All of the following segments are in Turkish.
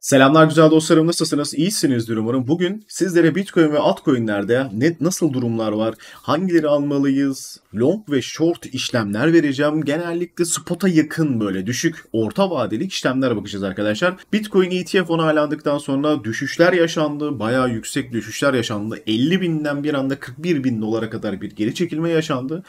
Selamlar güzel dostlarım nasılsınız? İyisinizdir umarım. Bugün sizlere Bitcoin ve altcoin'lerde net nasıl durumlar var? Hangileri almalıyız? Long ve short işlemler vereceğim. Genellikle spot'a yakın böyle düşük orta vadeli işlemlere bakacağız arkadaşlar. Bitcoin ETF onaylandıktan sonra düşüşler yaşandı. Bayağı yüksek düşüşler yaşandı. 50 binden bir anda 41 bin dolara kadar bir geri çekilme yaşandı.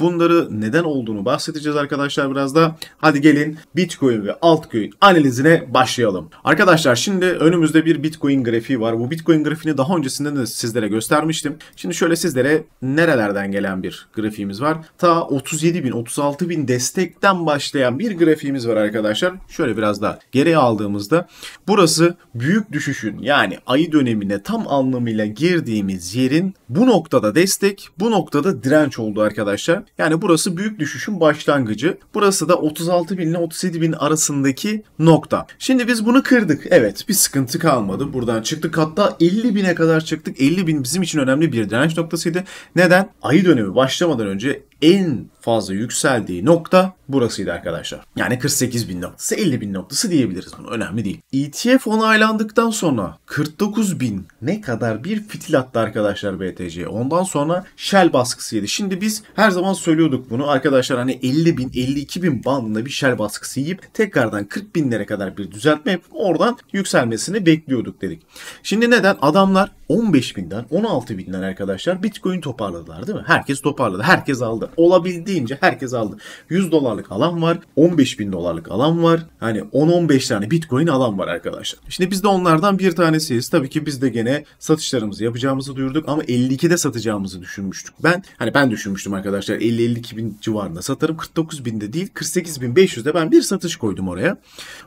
Bunları neden olduğunu bahsedeceğiz arkadaşlar biraz da. Hadi gelin Bitcoin ve altcoin analizine başlayalım. Arkadaşlar Arkadaşlar şimdi önümüzde bir Bitcoin grafiği var. Bu Bitcoin grafiğini daha öncesinde de sizlere göstermiştim. Şimdi şöyle sizlere nerelerden gelen bir grafiğimiz var. Ta 37 bin, 36 bin destekten başlayan bir grafiğimiz var arkadaşlar. Şöyle biraz daha geriye aldığımızda burası büyük düşüşün yani ayı dönemine tam anlamıyla girdiğimiz yerin bu noktada destek, bu noktada direnç oldu arkadaşlar. Yani burası büyük düşüşün başlangıcı. Burası da 36 bin ile 37 bin arasındaki nokta. Şimdi biz bunu kırdık. Evet bir sıkıntı kalmadı. Buradan çıktık. Hatta 50 bine kadar çıktık. 50 bin bizim için önemli bir direnç noktasıydı. Neden? Ayı dönemi başlamadan önce en fazla yükseldiği nokta burasıydı arkadaşlar. Yani 48 bin noktası 50 bin noktası diyebiliriz bunu önemli değil. ETF onaylandıktan sonra 49 bin ne kadar bir fitil attı arkadaşlar BTC. Ondan sonra Shell baskısıydı. Şimdi biz her zaman söylüyorduk bunu arkadaşlar hani 50 bin 52 bin bandında bir Shell baskısı yiyip tekrardan 40 binlere kadar bir düzeltme yapıp oradan yükselmesini bekliyorduk dedik. Şimdi neden? Adamlar 15 binden 16 binden arkadaşlar Bitcoin toparladılar değil mi? Herkes toparladı. Herkes aldı olabildiğince herkes aldı. 100 dolarlık alan var. 15 bin dolarlık alan var. Hani 10-15 tane bitcoin alan var arkadaşlar. Şimdi biz de onlardan bir tanesiyiz. Tabii ki biz de gene satışlarımızı yapacağımızı duyurduk ama 52'de satacağımızı düşünmüştük. Ben hani ben düşünmüştüm arkadaşlar 50-52 bin civarında satarım. 49 binde değil 48 bin 500'de ben bir satış koydum oraya.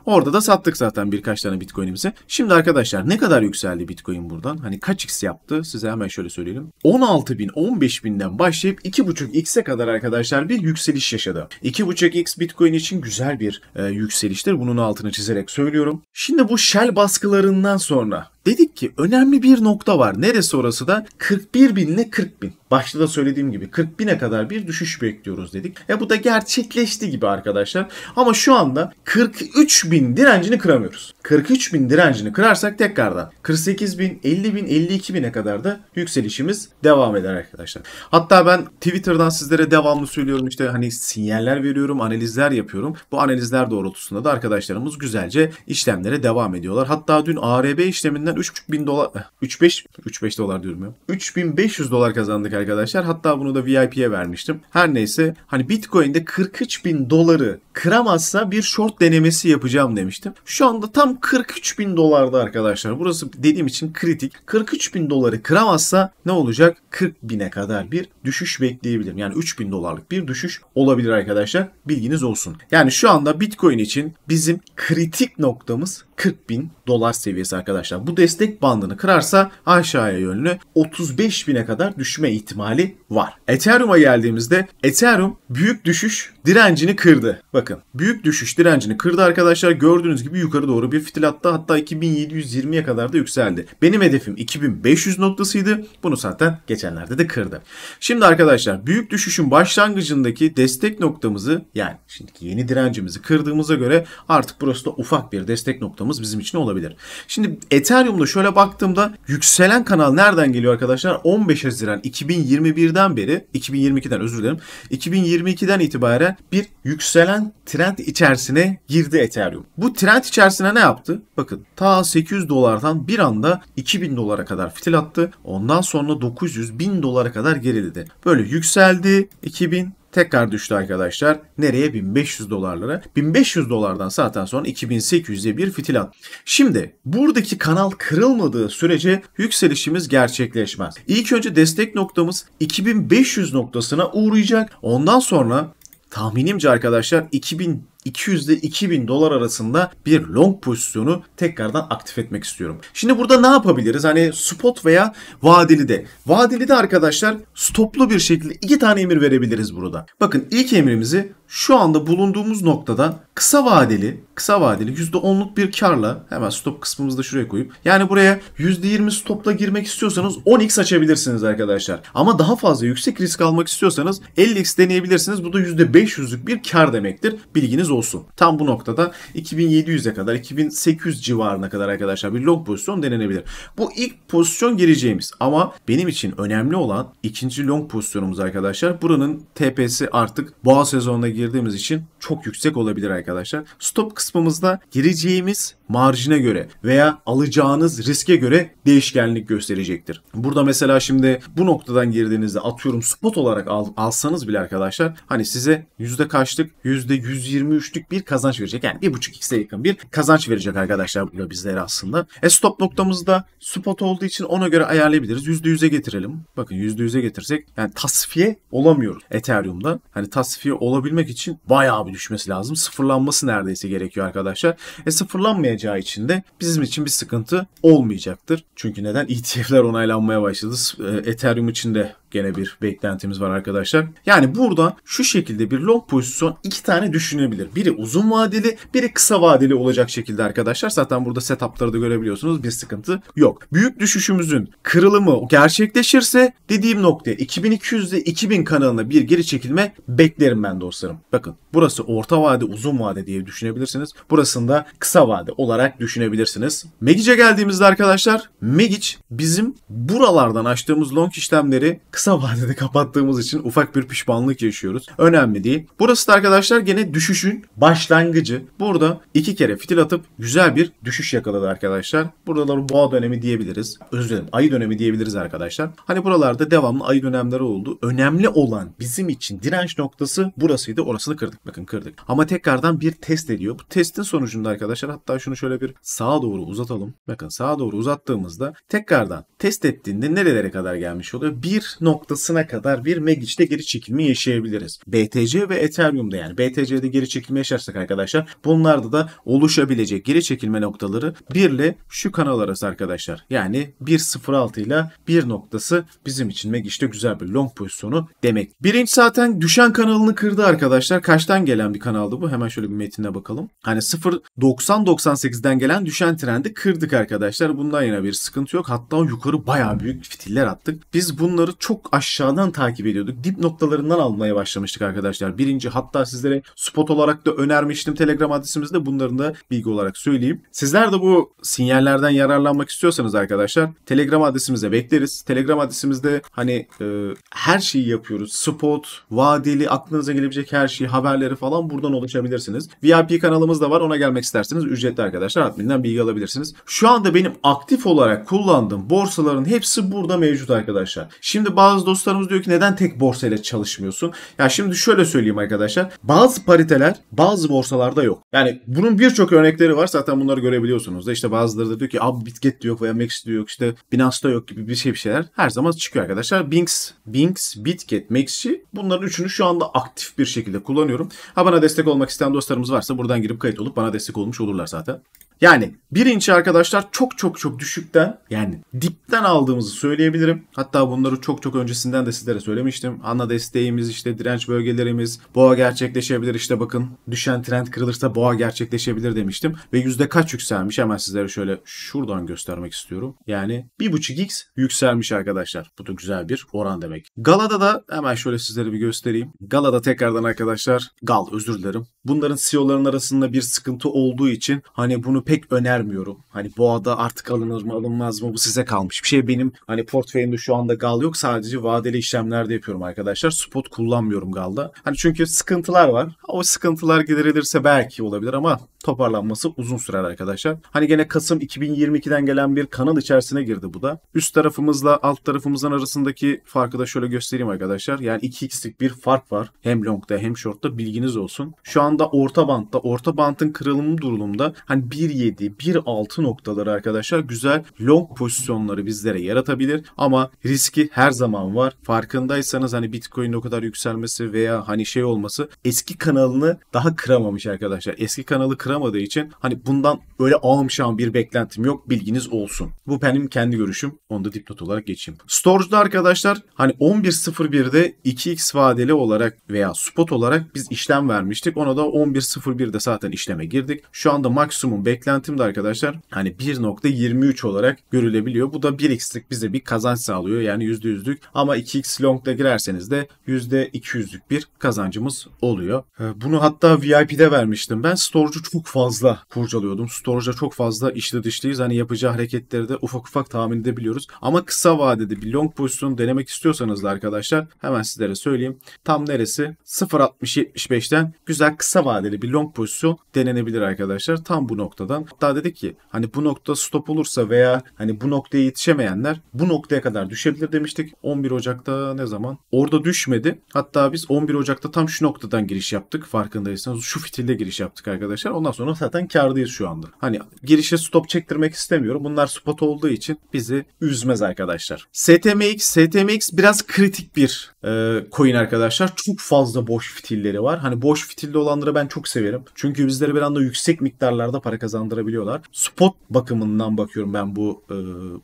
Orada da sattık zaten birkaç tane bitcoin'imizi. Şimdi arkadaşlar ne kadar yükseldi bitcoin buradan? Hani kaç x yaptı? Size hemen şöyle söyleyelim. 16 bin 15 binden başlayıp 2,5 x'e kadar kadar arkadaşlar bir yükseliş yaşadı. 2.5x Bitcoin için güzel bir e, yükseliştir. Bunun altını çizerek söylüyorum. Şimdi bu Shell baskılarından sonra Dedik ki önemli bir nokta var. Neresi orası da? 41 bin ile 40 bin. Başta da söylediğim gibi 40 bine kadar bir düşüş bekliyoruz dedik. E bu da gerçekleşti gibi arkadaşlar. Ama şu anda 43 bin direncini kıramıyoruz. 43 bin direncini kırarsak tekrardan 48 bin, 50 bin, 52 bine kadar da yükselişimiz devam eder arkadaşlar. Hatta ben Twitter'dan sizlere devamlı söylüyorum işte hani sinyaller veriyorum, analizler yapıyorum. Bu analizler doğrultusunda da arkadaşlarımız güzelce işlemlere devam ediyorlar. Hatta dün ARB işleminden üzerinden 3,5 bin dolar 3.5 eh, 5 dolar diyorum ya. 3500 dolar kazandık arkadaşlar. Hatta bunu da VIP'ye vermiştim. Her neyse hani Bitcoin'de 43 bin doları kıramazsa bir short denemesi yapacağım demiştim. Şu anda tam 43 bin dolarda arkadaşlar. Burası dediğim için kritik. 43 bin doları kıramazsa ne olacak? 40 bine kadar bir düşüş bekleyebilirim. Yani 3 bin dolarlık bir düşüş olabilir arkadaşlar. Bilginiz olsun. Yani şu anda Bitcoin için bizim kritik noktamız 40 bin dolar seviyesi arkadaşlar. Bu destek bandını kırarsa aşağıya yönlü 35 bine kadar düşme ihtimali var. Ethereum'a geldiğimizde Ethereum büyük düşüş direncini kırdı. Bakın büyük düşüş direncini kırdı arkadaşlar. Gördüğünüz gibi yukarı doğru bir fitil attı. Hatta 2720'ye kadar da yükseldi. Benim hedefim 2500 noktasıydı. Bunu zaten geçenlerde de kırdı. Şimdi arkadaşlar büyük düşüşün başlangıcındaki destek noktamızı yani şimdiki yeni direncimizi kırdığımıza göre artık burası da ufak bir destek noktamız bizim için olabilir. Şimdi Ethereum'da şöyle baktığımda yükselen kanal nereden geliyor arkadaşlar? 15 Haziran 2021'de 2020'den beri 2022'den özür dilerim. 2022'den itibaren bir yükselen trend içerisine girdi Ethereum. Bu trend içerisine ne yaptı? Bakın ta 800 dolardan bir anda 2000 dolara kadar fitil attı. Ondan sonra 900 bin dolara kadar geriledi. Böyle yükseldi 2000 tekrar düştü arkadaşlar. Nereye? 1500 dolarlara. 1500 dolardan zaten sonra 2800'e bir fitil at. Şimdi buradaki kanal kırılmadığı sürece yükselişimiz gerçekleşmez. İlk önce destek noktamız 2500 noktasına uğrayacak. Ondan sonra tahminimce arkadaşlar 2000 200 ile 2000 dolar arasında bir long pozisyonu tekrardan aktif etmek istiyorum. Şimdi burada ne yapabiliriz? Hani spot veya vadeli de. Vadeli de arkadaşlar stoplu bir şekilde iki tane emir verebiliriz burada. Bakın ilk emrimizi şu anda bulunduğumuz noktada kısa vadeli kısa vadeli %10'luk bir karla hemen stop kısmımızı da şuraya koyup yani buraya %20 stopla girmek istiyorsanız 10x açabilirsiniz arkadaşlar. Ama daha fazla yüksek risk almak istiyorsanız 50x deneyebilirsiniz. Bu da %500'lük bir kar demektir. Bilginiz olsun. Tam bu noktada 2700'e kadar 2800 civarına kadar arkadaşlar bir long pozisyon denenebilir. Bu ilk pozisyon gireceğimiz ama benim için önemli olan ikinci long pozisyonumuz arkadaşlar. Buranın TP'si artık boğa sezonuna girdiğimiz için çok yüksek olabilir arkadaşlar. Stop kısmımızda gireceğimiz marjine göre veya alacağınız riske göre değişkenlik gösterecektir. Burada mesela şimdi bu noktadan girdiğinizde atıyorum spot olarak al, alsanız bile arkadaşlar hani size yüzde kaçlık yüzde 123'lük bir kazanç verecek. Yani bir buçuk xe yakın bir kazanç verecek arkadaşlar bu bizlere aslında. E stop noktamızda spot olduğu için ona göre ayarlayabiliriz. Yüzde yüze getirelim. Bakın yüzde yüze getirsek yani tasfiye olamıyoruz Ethereum'da. Hani tasfiye olabilmek için bayağı bir düşmesi lazım. Sıfırlanması neredeyse gerekiyor arkadaşlar. E sıfırlanmayan onaylayacağı için de bizim için bir sıkıntı olmayacaktır. Çünkü neden? ETF'ler onaylanmaya başladı. E, Ethereum için de gene bir beklentimiz var arkadaşlar. Yani burada şu şekilde bir long pozisyon iki tane düşünebilir. Biri uzun vadeli, biri kısa vadeli olacak şekilde arkadaşlar. Zaten burada setupları da görebiliyorsunuz. Bir sıkıntı yok. Büyük düşüşümüzün kırılımı gerçekleşirse dediğim noktaya 2200 ile 2000 kanalına bir geri çekilme beklerim ben dostlarım. Bakın burası orta vade, uzun vade diye düşünebilirsiniz. Burasında kısa vade olarak düşünebilirsiniz. Megic'e geldiğimizde arkadaşlar Megic bizim buralardan açtığımız long işlemleri kısa vadede kapattığımız için ufak bir pişmanlık yaşıyoruz. Önemli değil. Burası da arkadaşlar gene düşüşün başlangıcı. Burada iki kere fitil atıp güzel bir düşüş yakaladı arkadaşlar. Buralar boğa dönemi diyebiliriz. Özür dilerim ayı dönemi diyebiliriz arkadaşlar. Hani buralarda devamlı ayı dönemleri oldu. Önemli olan bizim için direnç noktası burasıydı. Orasını kırdık. Bakın kırdık. Ama tekrardan bir test ediyor. Bu testin sonucunda arkadaşlar hatta şunu şöyle bir sağa doğru uzatalım. Bakın sağa doğru uzattığımızda tekrardan test ettiğinde nerelere kadar gelmiş oluyor? Bir noktasına kadar bir Magic'te geri çekilme yaşayabiliriz. BTC ve Ethereum'da yani BTC'de geri çekilme yaşarsak arkadaşlar bunlarda da oluşabilecek geri çekilme noktaları 1 ile şu kanal arası arkadaşlar. Yani 1.06 ile 1 noktası bizim için Magic'te güzel bir long pozisyonu demek. Birinci zaten düşen kanalını kırdı arkadaşlar. Kaçtan gelen bir kanaldı bu? Hemen şöyle bir metnine bakalım. Hani 0.90-98'den gelen düşen trendi kırdık arkadaşlar. Bundan yine bir sıkıntı yok. Hatta yukarı bayağı büyük fitiller attık. Biz bunları çok çok aşağıdan takip ediyorduk. Dip noktalarından almaya başlamıştık arkadaşlar. Birinci hatta sizlere spot olarak da önermiştim Telegram adresimizde. Bunların da bilgi olarak söyleyeyim. Sizler de bu sinyallerden yararlanmak istiyorsanız arkadaşlar Telegram adresimize bekleriz. Telegram adresimizde hani e, her şeyi yapıyoruz. Spot, vadeli, aklınıza gelebilecek her şeyi, haberleri falan buradan ulaşabilirsiniz. VIP kanalımız da var. Ona gelmek isterseniz ücretli arkadaşlar. Adminden bilgi alabilirsiniz. Şu anda benim aktif olarak kullandığım borsaların hepsi burada mevcut arkadaşlar. Şimdi bazı bazı dostlarımız diyor ki neden tek borsayla çalışmıyorsun? Ya şimdi şöyle söyleyeyim arkadaşlar. Bazı pariteler bazı borsalarda yok. Yani bunun birçok örnekleri var. Zaten bunları görebiliyorsunuz da. işte bazıları da diyor ki abi bitget yok veya Max'te yok işte Binance'da yok gibi bir şey bir şeyler. Her zaman çıkıyor arkadaşlar. Binks, binks, Bitget, Max'i bunların üçünü şu anda aktif bir şekilde kullanıyorum. Ha bana destek olmak isteyen dostlarımız varsa buradan girip kayıt olup bana destek olmuş olurlar zaten. Yani birinci arkadaşlar çok çok çok düşükten yani dipten aldığımızı söyleyebilirim. Hatta bunları çok çok öncesinden de sizlere söylemiştim. Ana desteğimiz işte direnç bölgelerimiz boğa gerçekleşebilir işte bakın düşen trend kırılırsa boğa gerçekleşebilir demiştim. Ve yüzde kaç yükselmiş hemen sizlere şöyle şuradan göstermek istiyorum. Yani bir buçuk x yükselmiş arkadaşlar. Bu da güzel bir oran demek. Galada da hemen şöyle sizlere bir göstereyim. Galada tekrardan arkadaşlar Gal özür dilerim. Bunların CEO'ların arasında bir sıkıntı olduğu için hani bunu pek önermiyorum. Hani boğada artık alınır mı alınmaz mı bu size kalmış bir şey. Benim hani portföyümde şu anda gal yok sadece vadeli işlemlerde yapıyorum arkadaşlar. Spot kullanmıyorum galda. Hani çünkü sıkıntılar var. O sıkıntılar giderilirse belki olabilir ama toparlanması uzun sürer arkadaşlar. Hani gene Kasım 2022'den gelen bir kanal içerisine girdi bu da. Üst tarafımızla alt tarafımızın arasındaki farkı da şöyle göstereyim arkadaşlar. Yani 2x'lik bir fark var. Hem longda hem shortta bilginiz olsun. Şu anda orta bantta, orta bantın kırılımı durumunda hani 1.7, 1.6 noktaları arkadaşlar güzel long pozisyonları bizlere yaratabilir. Ama riski her zaman var. Farkındaysanız hani Bitcoin'in o kadar yükselmesi veya hani şey olması eski kanalını daha kıramamış arkadaşlar. Eski kanalı kıramamış oynamadığı için hani bundan öyle ağımşan bir beklentim yok bilginiz olsun. Bu benim kendi görüşüm. Onu da dipnot olarak geçeyim. Storage'da arkadaşlar hani 11.01'de 2x vadeli olarak veya spot olarak biz işlem vermiştik. Ona da 11.01'de zaten işleme girdik. Şu anda maksimum beklentim de arkadaşlar hani 1.23 olarak görülebiliyor. Bu da 1x'lik bize bir kazanç sağlıyor. Yani %100'lük ama 2x long'da girerseniz de %200'lük bir kazancımız oluyor. Ee, bunu hatta VIP'de vermiştim. Ben storage'u çok çok fazla kurcalıyordum. Storage'a çok fazla işle dışlıyız. Hani yapacağı hareketleri de ufak ufak tahmin edebiliyoruz. Ama kısa vadede bir long pozisyon denemek istiyorsanız da arkadaşlar hemen sizlere söyleyeyim. Tam neresi? 0.60-75'ten güzel kısa vadeli bir long pozisyon denenebilir arkadaşlar. Tam bu noktadan. Hatta dedik ki hani bu nokta stop olursa veya hani bu noktaya yetişemeyenler bu noktaya kadar düşebilir demiştik. 11 Ocak'ta ne zaman? Orada düşmedi. Hatta biz 11 Ocak'ta tam şu noktadan giriş yaptık farkındaysanız. Şu fitilde giriş yaptık arkadaşlar. Onlar Ondan sonra zaten kardayız şu anda. Hani girişe stop çektirmek istemiyorum. Bunlar spot olduğu için bizi üzmez arkadaşlar. STMX, STMX biraz kritik bir e, coin arkadaşlar. Çok fazla boş fitilleri var. Hani boş fitilli olanları ben çok severim. Çünkü bizlere bir anda yüksek miktarlarda para kazandırabiliyorlar. Spot bakımından bakıyorum ben bu e,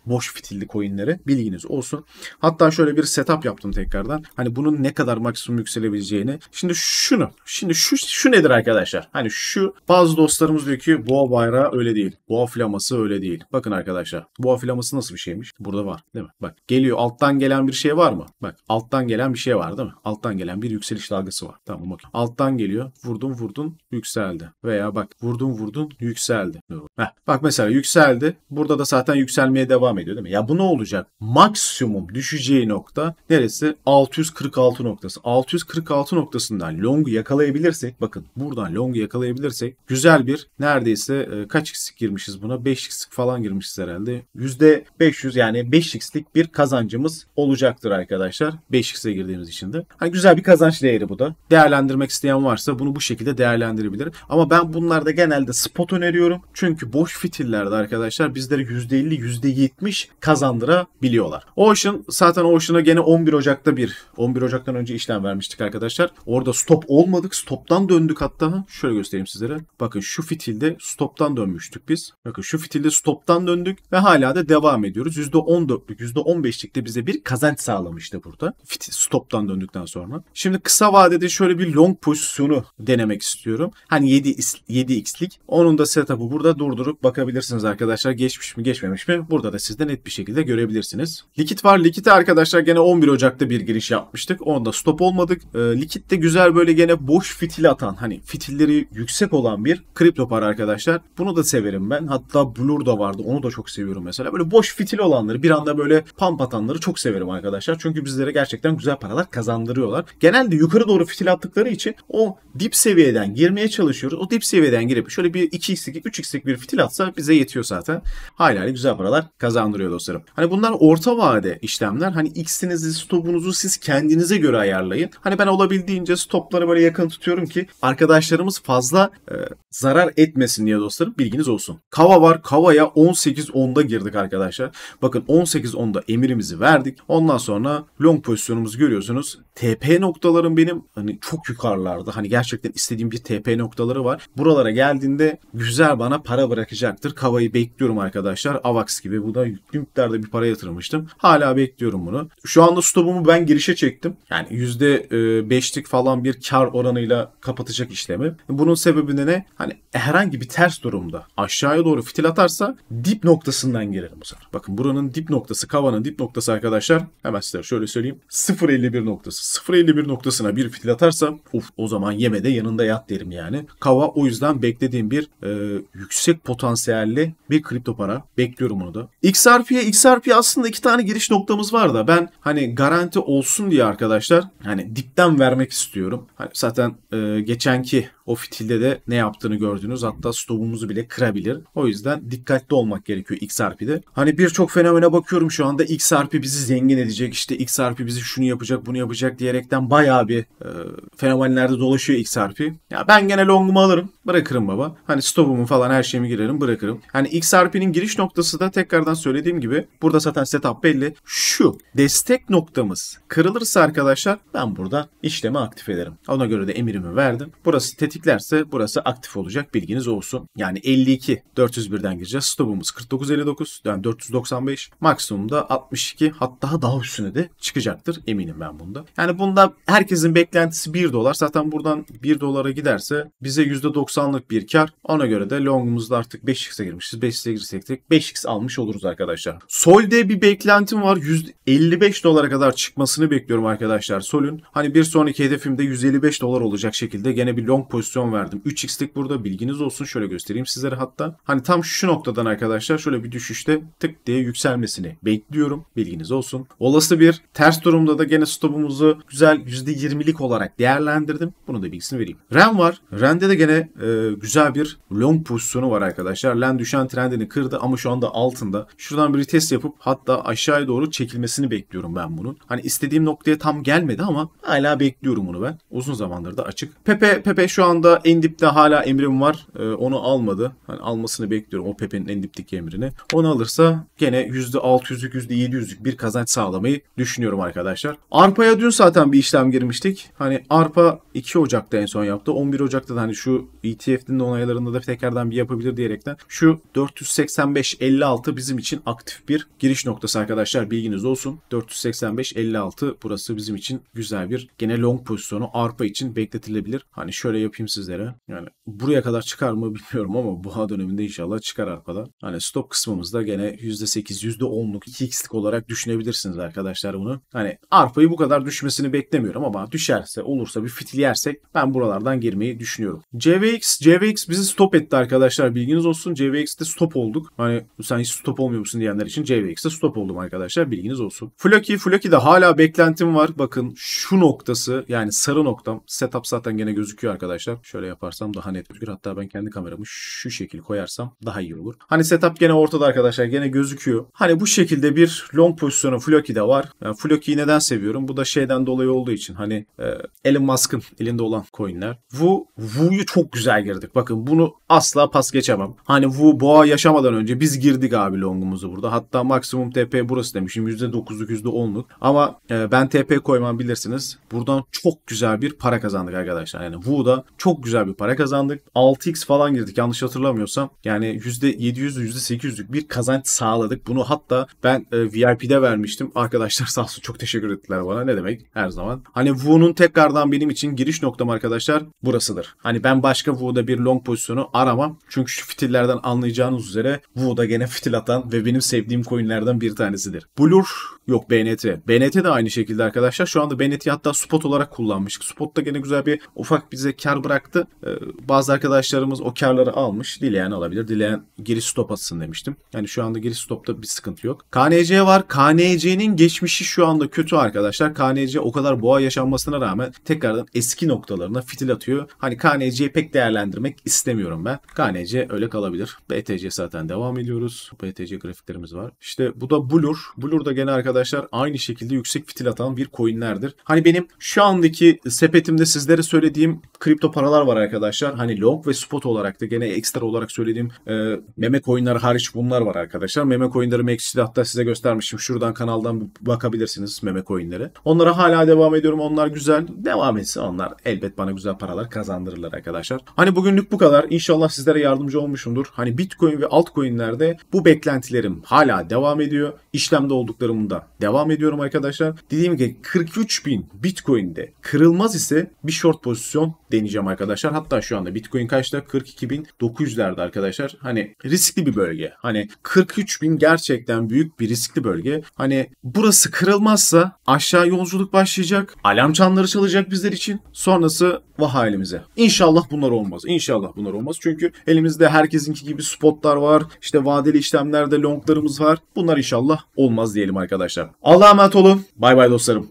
boş fitilli coinlere. Bilginiz olsun. Hatta şöyle bir setup yaptım tekrardan. Hani bunun ne kadar maksimum yükselebileceğini. Şimdi şunu. Şimdi şu, şu nedir arkadaşlar? Hani şu bazı bazı dostlarımız diyor ki boğa bayrağı öyle değil. Boğa flaması öyle değil. Bakın arkadaşlar boğa flaması nasıl bir şeymiş? Burada var değil mi? Bak geliyor alttan gelen bir şey var mı? Bak alttan gelen bir şey var değil mi? Alttan gelen bir yükseliş dalgası var. Tamam bak. Alttan geliyor. Vurdun vurdun yükseldi. Veya bak vurdun vurdun yükseldi. Heh. Bak mesela yükseldi. Burada da zaten yükselmeye devam ediyor değil mi? Ya bu ne olacak? Maksimum düşeceği nokta neresi? 646 noktası. 646 noktasından longu yakalayabilirsek bakın buradan longu yakalayabilirsek güzel güzel bir neredeyse e, kaç x'lik girmişiz buna? 5x'lik falan girmişiz herhalde. %500 yani 5x'lik bir kazancımız olacaktır arkadaşlar. 5x'e girdiğimiz için de. Hani güzel bir kazanç değeri bu da. Değerlendirmek isteyen varsa bunu bu şekilde değerlendirebilir. Ama ben bunlarda genelde spot öneriyorum. Çünkü boş fitillerde arkadaşlar bizlere %50 %70 kazandırabiliyorlar. Ocean zaten Ocean'a gene 11 Ocak'ta bir 11 Ocak'tan önce işlem vermiştik arkadaşlar. Orada stop olmadık. Stop'tan döndük hatta. Şöyle göstereyim sizlere. bak. Bakın şu fitilde stoptan dönmüştük biz. Bakın şu fitilde stoptan döndük ve hala da devam ediyoruz. %14'lük, %15'lik de bize bir kazanç sağlamıştı burada. Fit stoptan döndükten sonra. Şimdi kısa vadede şöyle bir long pozisyonu denemek istiyorum. Hani 7 7x'lik. Onun da setup'ı burada durdurup bakabilirsiniz arkadaşlar. Geçmiş mi, geçmemiş mi? Burada da sizde net bir şekilde görebilirsiniz. Likit var. Likit'e arkadaşlar gene 11 Ocak'ta bir giriş yapmıştık. Onda stop olmadık. E, likit de güzel böyle gene boş fitil atan hani fitilleri yüksek olan bir kripto para arkadaşlar. Bunu da severim ben. Hatta Blur da vardı. Onu da çok seviyorum mesela. Böyle boş fitil olanları bir anda böyle pump atanları çok severim arkadaşlar. Çünkü bizlere gerçekten güzel paralar kazandırıyorlar. Genelde yukarı doğru fitil attıkları için o dip seviyeden girmeye çalışıyoruz. O dip seviyeden girip şöyle bir 2x'lik 3x'lik bir fitil atsa bize yetiyor zaten. Hala güzel paralar kazandırıyor dostlarım. Hani bunlar orta vade işlemler. Hani x'inizi stopunuzu siz kendinize göre ayarlayın. Hani ben olabildiğince stopları böyle yakın tutuyorum ki arkadaşlarımız fazla e, zarar etmesin diye dostlarım bilginiz olsun. Kava var. Kava'ya 18-10'da girdik arkadaşlar. Bakın 18-10'da emirimizi verdik. Ondan sonra long pozisyonumuzu görüyorsunuz. TP noktalarım benim hani çok yukarılarda. Hani gerçekten istediğim bir TP noktaları var. Buralara geldiğinde güzel bana para bırakacaktır. Kava'yı bekliyorum arkadaşlar. Avax gibi. Bu da yüklü miktarda bir para yatırmıştım. Hala bekliyorum bunu. Şu anda stopumu ben girişe çektim. Yani %5'lik e, falan bir kar oranıyla kapatacak işlemi. Bunun sebebi ne? Hani hani herhangi bir ters durumda aşağıya doğru fitil atarsa dip noktasından gelelim bu sefer. Bakın buranın dip noktası, kavanın dip noktası arkadaşlar hemen size şöyle söyleyeyim. 0.51 noktası. 0.51 noktasına bir fitil atarsa uf o zaman yeme de yanında yat derim yani. Kava o yüzden beklediğim bir e, yüksek potansiyelli bir kripto para. Bekliyorum onu da. XRP'ye XRP aslında iki tane giriş noktamız var da ben hani garanti olsun diye arkadaşlar hani dipten vermek istiyorum. Hani zaten e, geçenki o fitilde de ne yaptığını gördünüz. Hatta stopumuzu bile kırabilir. O yüzden dikkatli olmak gerekiyor XRP'de. Hani birçok fenomene bakıyorum şu anda XRP bizi zengin edecek. İşte XRP bizi şunu yapacak bunu yapacak diyerekten bayağı bir e, fenomenlerde dolaşıyor XRP. Ya ben gene longumu alırım bırakırım baba. Hani stopumu falan her şeyimi girerim bırakırım. Hani XRP'nin giriş noktası da tekrardan söylediğim gibi burada zaten setup belli. Şu destek noktamız kırılırsa arkadaşlar ben burada işlemi aktif ederim. Ona göre de emirimi verdim. Burası tetik tetiklerse burası aktif olacak bilginiz olsun. Yani 52 401'den gireceğiz. Stopumuz 4959 yani 495 maksimumda 62 hatta daha üstüne de çıkacaktır eminim ben bunda. Yani bunda herkesin beklentisi 1 dolar. Zaten buradan 1 dolara giderse bize %90'lık bir kar. Ona göre de longumuzda artık 5x'e girmişiz. 5x'e girsek 5x almış oluruz arkadaşlar. Sol'de bir beklentim var. 155 dolara kadar çıkmasını bekliyorum arkadaşlar. Sol'ün hani bir sonraki hedefimde 155 dolar olacak şekilde gene bir long pozisyon pozisyon verdim. 3x'lik burada bilginiz olsun. Şöyle göstereyim sizlere hatta. Hani tam şu noktadan arkadaşlar şöyle bir düşüşte tık diye yükselmesini bekliyorum. Bilginiz olsun. Olası bir ters durumda da gene stopumuzu güzel %20'lik olarak değerlendirdim. Bunu da bilgisini vereyim. Ren var. rende de gene e, güzel bir long pozisyonu var arkadaşlar. LEN düşen trendini kırdı ama şu anda altında. Şuradan bir test yapıp hatta aşağıya doğru çekilmesini bekliyorum ben bunun. Hani istediğim noktaya tam gelmedi ama hala bekliyorum bunu ben. Uzun zamandır da açık. Pepe Pepe şu an anda en dipte hala emrim var. E, onu almadı. Hani almasını bekliyorum o Pepe'nin en dipteki emrini. Onu alırsa gene %600'lük %700'lük bir kazanç sağlamayı düşünüyorum arkadaşlar. Arpa'ya dün zaten bir işlem girmiştik. Hani Arpa 2 Ocak'ta en son yaptı. 11 Ocak'ta da hani şu ETF'nin onaylarında da tekrardan bir yapabilir diyerekten şu 485.56 bizim için aktif bir giriş noktası arkadaşlar bilginiz olsun. 485.56 burası bizim için güzel bir gene long pozisyonu Arpa için bekletilebilir. Hani şöyle yapayım anlatayım sizlere. Yani buraya kadar çıkar mı bilmiyorum ama boğa döneminde inşallah çıkar arkada. Hani stop kısmımızda gene %8, %10'luk 2x'lik olarak düşünebilirsiniz arkadaşlar bunu. Hani arpayı bu kadar düşmesini beklemiyorum ama düşerse olursa bir fitil yersek ben buralardan girmeyi düşünüyorum. CVX, CVX bizi stop etti arkadaşlar bilginiz olsun. CVX'te stop olduk. Hani sen hiç stop olmuyor musun diyenler için CVX'te stop oldum arkadaşlar bilginiz olsun. Floki, de hala beklentim var. Bakın şu noktası yani sarı noktam setup zaten gene gözüküyor arkadaşlar arkadaşlar. Şöyle yaparsam daha net gözükür. Hatta ben kendi kameramı şu şekil koyarsam daha iyi olur. Hani setup gene ortada arkadaşlar. Gene gözüküyor. Hani bu şekilde bir long pozisyonu Floki'de var. Ben yani Floki'yi neden seviyorum? Bu da şeyden dolayı olduğu için. Hani e, Elon Musk'ın elinde olan coinler. Wu, Wu'yu çok güzel girdik. Bakın bunu asla pas geçemem. Hani Wu boğa yaşamadan önce biz girdik abi longumuzu burada. Hatta maksimum TP burası demişim. %9'luk %10'luk. Ama e, ben TP koymam bilirsiniz. Buradan çok güzel bir para kazandık arkadaşlar. Yani Wu'da çok çok güzel bir para kazandık. 6x falan girdik yanlış hatırlamıyorsam. Yani %700'lü %800'lük bir kazanç sağladık. Bunu hatta ben e, VIP'de vermiştim. Arkadaşlar sağ olsun çok teşekkür ettiler bana. Ne demek her zaman. Hani VU'nun tekrardan benim için giriş noktam arkadaşlar burasıdır. Hani ben başka VU'da bir long pozisyonu aramam. Çünkü şu fitillerden anlayacağınız üzere VU'da gene fitil atan ve benim sevdiğim coinlerden bir tanesidir. Blur yok BNT. BNT de aynı şekilde arkadaşlar. Şu anda BNT hatta spot olarak kullanmıştık. Spot'ta gene güzel bir ufak bize kar bıraktı. Ee, bazı arkadaşlarımız o karları almış. Dileyen alabilir. Dileyen giriş stop atsın demiştim. Yani şu anda giriş stopta bir sıkıntı yok. KNC var. KNC'nin geçmişi şu anda kötü arkadaşlar. KNC o kadar boğa yaşanmasına rağmen tekrardan eski noktalarına fitil atıyor. Hani KNC'yi pek değerlendirmek istemiyorum ben. KNC öyle kalabilir. BTC zaten devam ediyoruz. BTC grafiklerimiz var. İşte bu da Blur. Blur da gene arkadaşlar aynı şekilde yüksek fitil atan bir coinlerdir. Hani benim şu andaki sepetimde sizlere söylediğim kripto paralar var arkadaşlar. Hani long ve spot olarak da gene ekstra olarak söylediğim e, meme coinler hariç bunlar var arkadaşlar. Meme coinleri Maxi'de hatta size göstermişim. Şuradan kanaldan bakabilirsiniz meme coinlere. Onlara hala devam ediyorum. Onlar güzel. Devam etsin onlar. Elbet bana güzel paralar kazandırırlar arkadaşlar. Hani bugünlük bu kadar. İnşallah sizlere yardımcı olmuşumdur. Hani Bitcoin ve altcoinlerde bu beklentilerim hala devam ediyor. İşlemde olduklarımda devam ediyorum arkadaşlar. Dediğim gibi 43 bin Bitcoin'de kırılmaz ise bir short pozisyon deneyeceğim bakıyorum arkadaşlar. Hatta şu anda Bitcoin kaçta? 42.900'lerde arkadaşlar. Hani riskli bir bölge. Hani 43.000 gerçekten büyük bir riskli bölge. Hani burası kırılmazsa aşağı yolculuk başlayacak. Alarm çanları çalacak bizler için. Sonrası vah halimize. İnşallah bunlar olmaz. İnşallah bunlar olmaz. Çünkü elimizde herkesinki gibi spotlar var. İşte vadeli işlemlerde longlarımız var. Bunlar inşallah olmaz diyelim arkadaşlar. Allah'a emanet olun. Bay bay dostlarım.